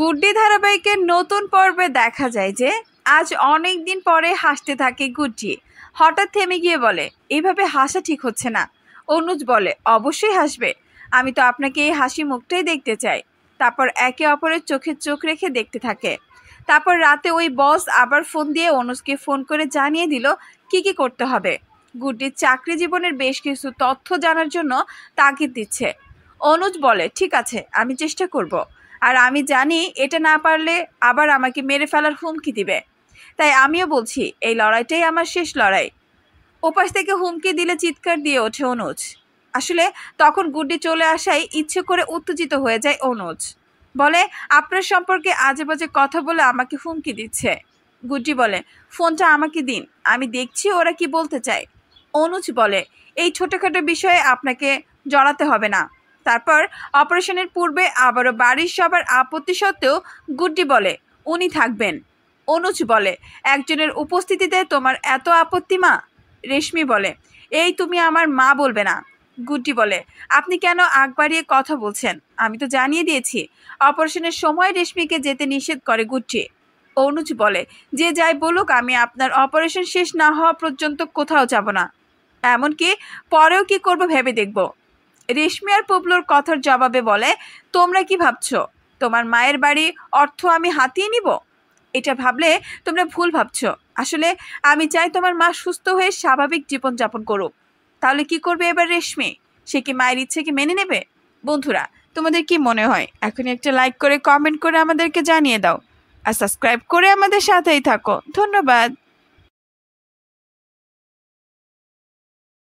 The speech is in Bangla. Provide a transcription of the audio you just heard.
গুড্ডি ধারাবাহিকের নতুন পর্বে দেখা যায় যে আজ অনেক দিন পরে হাসতে থাকে গুড্ডি হঠাৎ থেমে গিয়ে বলে এভাবে হাসা ঠিক হচ্ছে না অনুজ বলে অবশ্যই হাসবে আমি তো আপনাকে এই হাসি মুখটাই দেখতে চাই তারপর একে অপরের চোখে চোখ রেখে দেখতে থাকে তারপর রাতে ওই বস আবার ফোন দিয়ে অনুজকে ফোন করে জানিয়ে দিল কি কি করতে হবে গুড্ডির চাকরি জীবনের বেশ কিছু তথ্য জানার জন্য তাগিদ দিচ্ছে অনুজ বলে ঠিক আছে আমি চেষ্টা করব আর আমি জানি এটা না পারলে আবার আমাকে মেরে ফেলার হুমকি দিবে তাই আমিও বলছি এই লড়াইটাই আমার শেষ লড়াই ওপাশ থেকে হুমকি দিলে চিৎকার দিয়ে ওঠে অনুজ আসলে তখন গুড্ডি চলে আসাই ইচ্ছে করে উত্তেজিত হয়ে যায় অনুজ বলে আপনার সম্পর্কে আজে বাজে কথা বলে আমাকে হুমকি দিচ্ছে গুড্ডি বলে ফোনটা আমাকে দিন আমি দেখছি ওরা কি বলতে চায় অনুজ বলে এই ছোটোখাটো বিষয়ে আপনাকে জড়াতে হবে না তারপর অপারেশনের পূর্বে আবারও বাড়ির সবার আপত্তি সত্ত্বেও গুড্ডি বলে উনি থাকবেন অনুজ বলে একজনের উপস্থিতিতে তোমার এত আপত্তি মা রেশমি বলে এই তুমি আমার মা বলবে না গুড্ডি বলে আপনি কেন আগ বাড়িয়ে কথা বলছেন আমি তো জানিয়ে দিয়েছি অপারেশনের সময় রেশমিকে যেতে নিষেধ করে গুড্ডি অনুজ বলে যে যাই বলুক আমি আপনার অপারেশন শেষ না হওয়া পর্যন্ত কোথাও যাব না এমনকি পরেও কি করব ভেবে দেখব রেশমি আর পুবলুর কথার জবাবে বলে তোমরা কি ভাবছো তোমার মায়ের বাড়ি অর্থ আমি হাতিয়ে নিব এটা ভাবলে তোমরা ভুল ভাবছো আসলে আমি চাই তোমার মা সুস্থ হয়ে স্বাভাবিক জীবনযাপন করুক তাহলে কি করবে এবার রেশমি সে কি মায়ের কি মেনে নেবে বন্ধুরা তোমাদের কি মনে হয় এখন একটা লাইক করে কমেন্ট করে আমাদেরকে জানিয়ে দাও আর সাবস্ক্রাইব করে আমাদের সাথেই থাকো ধন্যবাদ